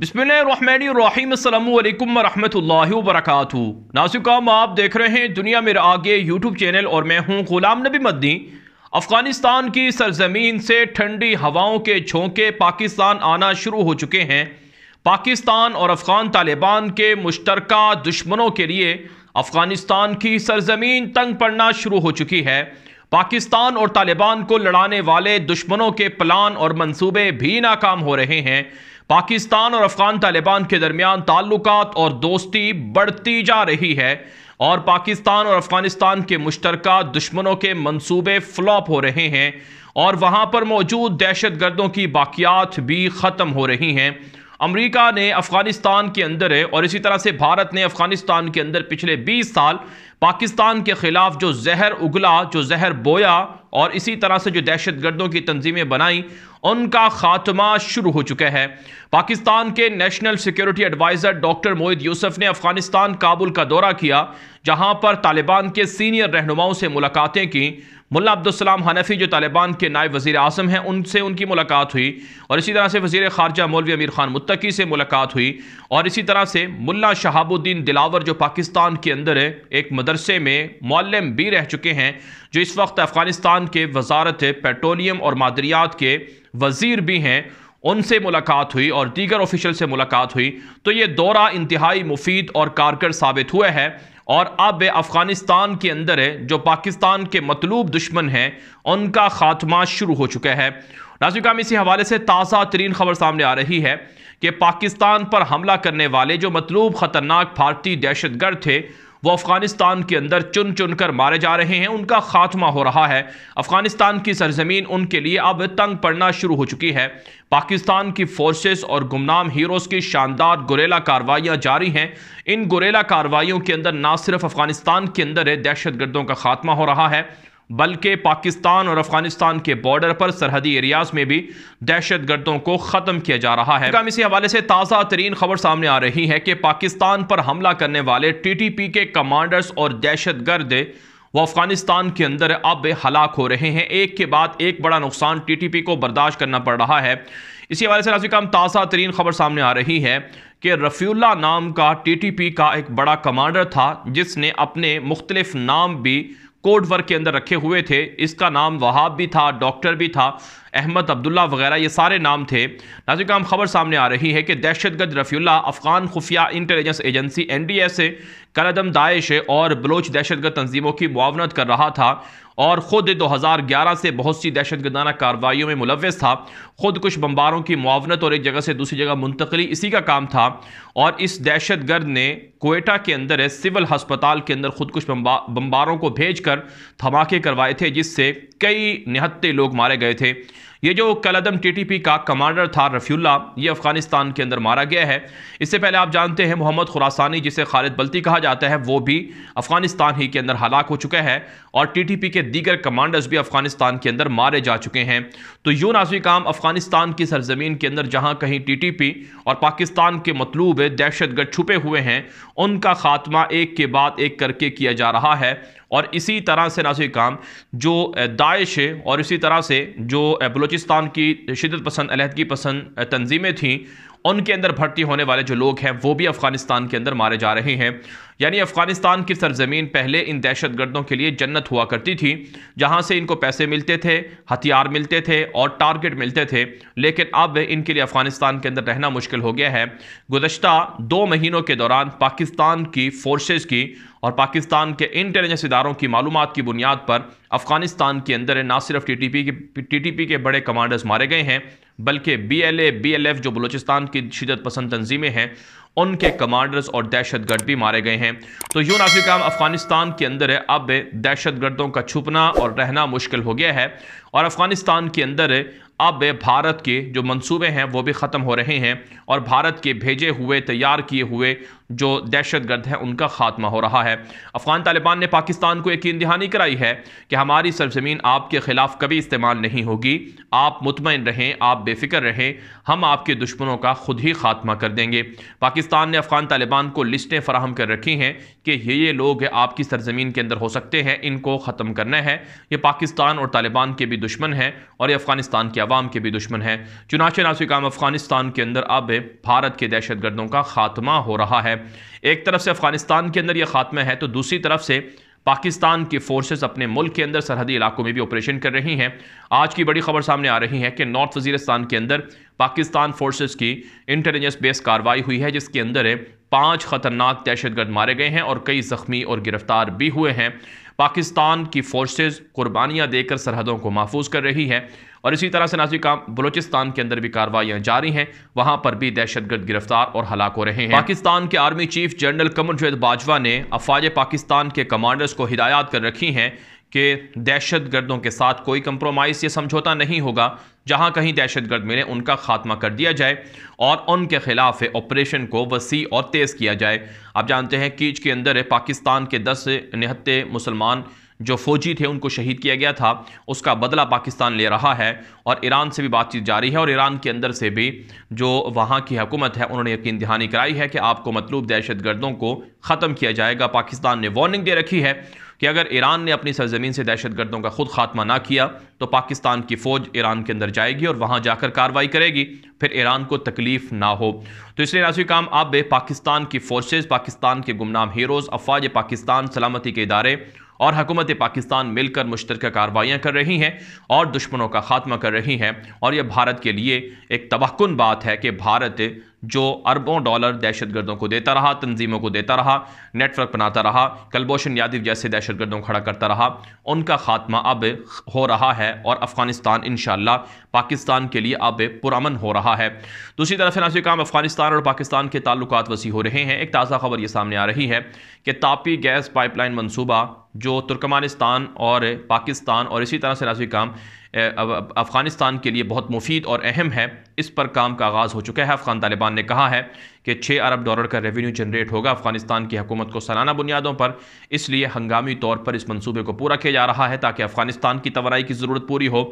बिस्मिल्लाम वरहमल वरक आप देख रहे हैं दुनिया मेरे आगे यूट्यूब चैनल और मैं हूं गुलाम नबी मदनी अफ़गानिस्तान की सरजमीन से ठंडी हवाओं के झोंके पाकिस्तान आना शुरू हो चुके हैं पाकिस्तान और अफ़गान तालिबान के मुश्तर दुश्मनों के लिए अफ़गानिस्तान की सरजमीन तंग पड़ना शुरू हो चुकी है पाकिस्तान और तालिबान को लड़ाने वाले दुश्मनों के प्लान और मंसूबे भी नाकाम हो रहे हैं पाकिस्तान और अफगान तालिबान के दरमियान ताल्लुक और दोस्ती बढ़ती जा रही है और पाकिस्तान और अफगानिस्तान के मुश्तर दुश्मनों के मनसूबे फ्लॉप हो रहे हैं और वहाँ पर मौजूद दहशत गर्दों की बाकियात भी ख़त्म हो रही हैं अमेरिका ने अफ़गानिस्तान के अंदर है और इसी तरह से भारत ने अफ़गानिस्तान के अंदर पिछले 20 साल पाकिस्तान के ख़िलाफ़ जो जहर उगला जो जहर बोया और इसी तरह से जो दहशत गर्दों की तंजीमें बनाई उनका खात्मा शुरू हो चुका है पाकिस्तान के national security adviser doctor Moeed Yusuf ने अफगानिस्तान काबुल का दौरा किया जहां पर तालिबान के सीनियर रहनुमाओं से मुलाकातें की मुला अब्दुलसलाम हनफी जो तालिबान के नायब वज़ी अजम हैं उनसे उनकी मुलाकात हुई और इसी तरह से वज़ी खारजा मौलवी अमीर ख़ान मुतकी से मुलाकात हुई और इसी तरह से मुला शहाबुद्दीन दिलावर जो पाकिस्तान के अंदर है एक मदरसे में मौलम भी रह चुके हैं जो इस वक्त अफ़गानिस्तान के वजारत पेट्रोलियम और मादरियात के वजीर भी हैं उनसे मुलाकात हुई और दीगर ऑफिशल से मुलाकात हुई तो ये दौरा इंतहाई मुफीद और कारगर साबित हुआ है और अब अफ़गानिस्तान के अंदर है जो पाकिस्तान के मतलूब दुश्मन हैं उनका खात्मा शुरू हो चुका है नाजिकाम इसी हवाले से ताज़ा तरीन खबर सामने आ रही है कि पाकिस्तान पर हमला करने वाले जो मतलूब ख़तरनाक भारतीय दहशतगर्द थे वो अफ़गानिस्तान के अंदर चुन चुन कर मारे जा रहे हैं उनका खात्मा हो रहा है अफ़गानिस्तान की सरजमीन उनके लिए अब तंग पड़ना शुरू हो चुकी है पाकिस्तान की फोर्सेस और गुमनाम हीरोज़ की शानदार गुरेला कार्रवाइयाँ जारी हैं इन गुरेला कार्रवाइयों के अंदर ना सिर्फ अफ़गानिस्तान के अंदर दहशत गर्दों का खात्मा हो रहा है बल्कि पाकिस्तान और अफगानिस्तान के बॉर्डर पर सरहदी एरियाज में भी दहशत गर्दों को ख़त्म किया जा रहा है इसी हवाले से ताज़ा तरीन खबर सामने आ रही है कि पाकिस्तान पर हमला करने वाले टी टी पी के कमांडर्स और दहशत गर्द वो अफगानिस्तान के अंदर अब हलाक हो रहे हैं एक के बाद एक बड़ा नुकसान टी टी पी को बर्दाश्त करना पड़ रहा है इसी हवाले से नाजिकाम ताज़ा तरीन खबर सामने आ रही है कि रफ़ील्ला नाम का टी टी पी का एक बड़ा कमांडर था जिसने अपने मुख्तलिफ नाम भी कोड वर्क के अंदर रखे हुए थे इसका नाम वहाब भी था डॉक्टर भी था अहमद अब्दुल्ला वगैरह ये सारे नाम थे नाजिक खबर सामने आ रही है कि दहशतगर्द रफ़ील्ला अफ़गान खुफिया intelligence agency N D S कलदम दाइश और बलोच दहशतगर्द तंजीमों की मुआवनत कर रहा था और ख़ुद 2011 से बहुत सी दहशत गर्दाना कार्रवाइयों में मुलवस था ख़ुद कुछ बम्बारों की मुआवनत और एक जगह से दूसरी जगह मुंतकली इसी का काम था और इस दहशत गर्द ने कोयटा के अंदर है सिविल हस्पताल के अंदर खुद कुछ बम्बा, बम्बारों को भेज कर धमाके करवाए थे जिससे कई निहत्ते लोग मारे गए थे ये जो कलदम टीटीपी का कमांडर था रफ़ील्ला ये अफ़गानिस्तान के अंदर मारा गया है इससे पहले आप जानते हैं मोहम्मद खुरासानी जिसे खालिद बल्ती कहा जाता है वो भी अफ़गानिस्तान ही के अंदर हलाक हो चुका है और टीटीपी के दीगर कमांडर्स भी अफ़गानिस्तान के अंदर मारे जा चुके हैं तो यू नाजी काम अफ़गानिस्तान की सरजमीन के अंदर जहाँ कहीं टी और पाकिस्तान के मतलूब दहशतगर्द छुपे हुए हैं उनका खात्मा एक के बाद एक करके किया जा रहा है और इसी तरह से नासिक काम जो दाइश है और इसी तरह से जो बलूचिस्तान की शिदत पसंद अलहदगी पसंद तंजीमें थीं उनके अंदर भर्ती होने वाले जो लोग हैं वो भी अफगानिस्तान के अंदर मारे जा रहे हैं यानी अफगानिस्तान की सरजमीन पहले इन दहशत गर्दों के लिए जन्नत हुआ करती थी जहाँ से इनको पैसे मिलते थे हथियार मिलते थे और टारगेट मिलते थे लेकिन अब इनके लिए अफगानिस्तान के अंदर रहना मुश्किल हो गया है गुजशत दो महीनों के दौरान पाकिस्तान की फोर्सेज की और पाकिस्तान के इंटेलिजेंस इदारों की मालूम की बुनियाद पर अफगानिस्तान के अंदर ना सिर्फ टी टी पी के टी टी पी के बड़े कमांडर्स मारे गए हैं बल्कि B L A B L F जो बलूचिस्तान की शिदत पसंद तंजीमें हैं उनके कमांडर्स और दहशतगर्द भी मारे गए हैं तो यू नाफी काम अफगानिस्तान के अंदर है अब दहशत गर्दों का छुपना और रहना मुश्किल हो गया है और अफगानिस्तान के अंदर अब भारत के जो मंसूबे हैं वो भी ख़त्म हो रहे हैं और भारत के भेजे हुए तैयार किए हुए जो दहशत गर्द हैं उनका खात्मा हो रहा है अफ़गान तालिबान ने पाकिस्तान को यकीन दहानी कराई है कि हमारी सरजमीन आपके ख़िलाफ़ कभी इस्तेमाल नहीं होगी आप मुतमिन रहें आप बेफिक्र रहें हम आपके दुश्मनों का खुद ही खात्मा कर देंगे पाकिस्तान ने अफ़गान तालिबान को लिस्टें फराहम कर रखी हैं कि ये ये लोग आपकी सरजमीन के अंदर हो सकते हैं इनको ख़त्म करना है ये पाकिस्तान और तालिबान के भी दुश्मन हैं और ये अफ़गानिस्तान के अवाम के भी दुश्मन है चुनाचे नासिकाम अफगानिस्तान के अंदर अब भारत के दहशत गर्दों का खात्मा हो रहा है एक तरफ से अफगानिस्तान के अंदर यह खात्मा है तो दूसरी तरफ से पाकिस्तान की फोर्सेस अपने मुल्क के अंदर सरहदी इलाकों में भी ऑपरेशन कर रही हैं आज की बड़ी खबर सामने आ रही है कि नॉर्थ वजीरस्तान के अंदर पाकिस्तान फोर्सेस की इंटेलिजेंस बेस कार्रवाई हुई है जिसके अंदर पांच खतरनाक दहशतगर्द मारे गए हैं और कई जख्मी और गिरफ्तार भी हुए हैं पाकिस्तान की फोर्सेज कुर्बानियाँ देकर सरहदों को महफूज कर रही है और इसी तरह से नाजी काम बलोचिस्तान के अंदर भी कार्रवाइयाँ जारी हैं वहाँ पर भी दहशतगर्द गिरफ्तार और हलाक हो रहे हैं पाकिस्तान के army chief general Qamar Javed Bajwa ने अफवाज पाकिस्तान के कमांडर्स को हिदायत कर रखी हैं कि दहशत गर्दों के साथ कोई कंप्रोमाइज़ या समझौता नहीं होगा जहां कहीं दहशत गर्द मिले उनका खात्मा कर दिया जाए और उनके ख़िलाफ़ ऑपरेशन को वसी और तेज़ किया जाए आप जानते हैं कीच के अंदर पाकिस्तान के दस निहत्ते मुसलमान जो फौजी थे उनको शहीद किया गया था उसका बदला पाकिस्तान ले रहा है और ईरान से भी बातचीत जारी है और ईरान के अंदर से भी जो वहाँ की हुकूमत है उन्होंने यकीन दहानी कराई है कि आपको मतलूब दहशत गर्दों को ख़त्म किया जाएगा पाकिस्तान ने वार्निंग दे रखी है कि अगर ईरान ने अपनी सरजमीन से दहशतगर्दों का खुद खात्मा ना किया तो पाकिस्तान की फ़ौज ईरान के अंदर जाएगी और वहाँ जाकर कार्रवाई करेगी फिर ईरान को तकलीफ ना हो तो इसलिए राशि काम अब पाकिस्तान की फोर्सेज पाकिस्तान के गुमनाम हीरोज़ अफवाज पाकिस्तान सलामती के इदारे और हकूमत पाकिस्तान मिलकर मुश्तर कार्रवाइयाँ कर रही हैं और दुश्मनों का खात्मा कर रही हैं और यह भारत के लिए एक तबक्न बात है कि भारत जो अरबों डॉलर दहशतगर्दों को देता रहा तंजीमों को देता रहा नेटवर्क बनाता रहा कलभूषण यादव जैसे दहशतगर्दों को खड़ा करता रहा उनका खात्मा अब हो रहा है और अफगानिस्तान इन पाकिस्तान के लिए अब पुरान हो रहा है दूसरी तरफ नाजिक काम अफगानिस्तान और पाकिस्तान के ताल्लुक वसी हो रहे हैं एक ताज़ा खबर ये सामने आ रही है कि तापी गैस पाइपलाइन मनसूबा जो तुर्कमानिस्तान और पाकिस्तान और इसी तरह से नाजिक काम अफ़गानिस्तान के लिए बहुत मुफीद और अहम है इस पर काम का आगाज़ हो चुका है अफ़गान तालिबान ने कहा है कि छः अरब डॉलर का रेवेन्यू जनरेट होगा अफ़गानिस्तान की हुकूमत को सालाना बुनियादों पर इसलिए हंगामी तौर पर इस मनसूबे को पूरा किया जा रहा है ताकि अफ़गानिस्तान की तोानाई की ज़रूरत पूरी हो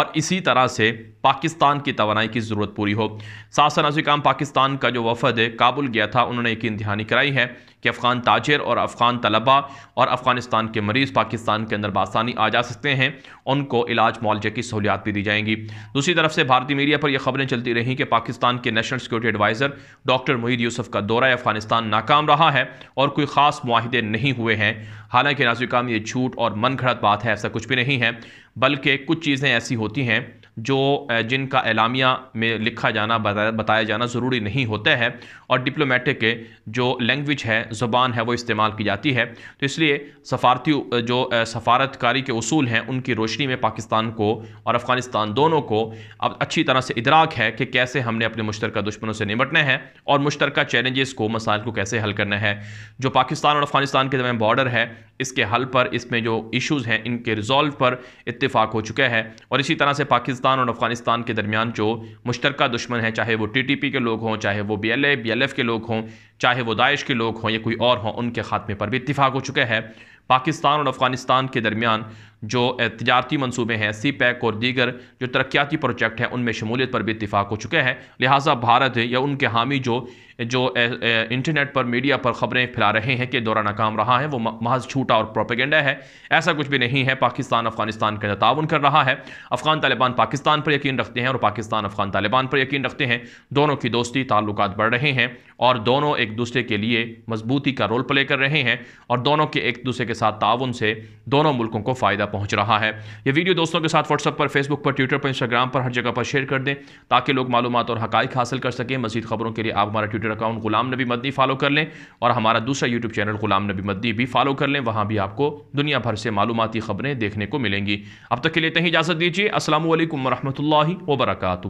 और इसी तरह से पाकिस्तान की तोानाई की ज़रूरत पूरी हो साथ सनाजी काम पाकिस्तान का जो वफद है काबुल गया था उन्होंने यकीन दहानी कराई है कि अफ़गान ताजर और अफ़गान तलबा और अफ़गानिस्तान के मरीज़ पाकिस्तान के अंदर बासानी आ जा सकते हैं उनको इलाज मुआवजे की सहूलियात भी दी जाएंगी दूसरी तरफ से भारतीय मीडिया पर यह खबरें चलती रहीं कि पाकिस्तान के national security adviser doctor Moeed Yusuf का दौरा अफ़गानिस्तान नाकाम रहा है और कोई ख़ास माहदे नहीं हुए हैं हालांकि नाजुकाम ये झूठ और मन घड़त बात है ऐसा कुछ भी नहीं है बल्कि कुछ चीज़ें ऐसी होती हैं जो जिनका एलामिया में लिखा जाना बताया बताया जाना ज़रूरी नहीं होता है और डिप्लोमेटिक जो लैंग्वेज है ज़ुबान है वो इस्तेमाल की जाती है तो इसलिए सफारती जो सफारतकारी के असूल हैं उनकी रोशनी में पाकिस्तान को और अफ़गानिस्तान दोनों को अब अच्छी तरह से इदराक है कि कैसे हमने अपने मुश्तरक दुश्मनों से निपटना है और मुश्तरक चैलेंजेस को मसाइल को कैसे हल करना है जो पाकिस्तान और अफ़गानिस्तान के दरमियान बॉर्डर है इसके हल पर इसमें जो इश्यूज़ हैं इनके रिजॉल्व पर इतफाक़ हो चुका है और इसी तरह से पाकिस्तान और अफगानिस्तान के दरमियान जो मुश्तरका दुश्मन हैं चाहे वो टी टी पी के लोग हों चाहे वो B L A B L F के लोग हों चाहे वो दाइश के लोग हों या कोई और हों उनके ख़ात्मे पर भी इतफाक़ हो चुका है पाकिस्तान और अफगानिस्तान के दरमियान जो तजारती मनसूबे हैं सी पैक और दीगर जो तरक्याती प्रोजेक्ट हैं उनमें शमूलियत पर भी इतफाक हो चुके हैं लिहाजा भारत या उनके हामी जो जो ए, ए, इंटरनेट पर मीडिया पर खबरें फैला रहे हैं कि दौरा नाकाम रहा है वो महज छूटा और प्रोपेगेंडा है ऐसा कुछ भी नहीं है पाकिस्तान अफगानिस्तान का ताउन कर रहा है अफगान तालिबान पाकिस्तान पर यकीन रखते हैं और पाकिस्तान अफगान तालिबान पर यकीन रखते हैं दोनों की दोस्ती ताल्लुक बढ़ रहे हैं और दोनों एक दूसरे के लिए मजबूती का रोल प्ले कर रहे हैं और दोनों के एक दूसरे के साथ ताउन से दोनों मुल्कों को फ़ायदा पहुँच रहा है यह वीडियो दोस्तों के साथ व्हाट्सअप पर फेसबुक पर ट्विटर पर इंस्टाग्राम पर हर जगह पर शेयर कर दें ताकि लोग मालूम और हक़ हासिल कर सकें मजीद खबरों के लिए आप हमारा ट्विटर अकाउंट गुलाम नबी मद्दी फॉलो कर लें और हमारा दूसरा यूट्यूब चैनल गुलाम नबी मद्दी भी फॉलो कर लें वहाँ भी आपको दुनिया भर से मालूमती खबरें देखने को मिलेंगी अब तक के लिए इतना इजाज़त दीजिए असल वरहमल वर्का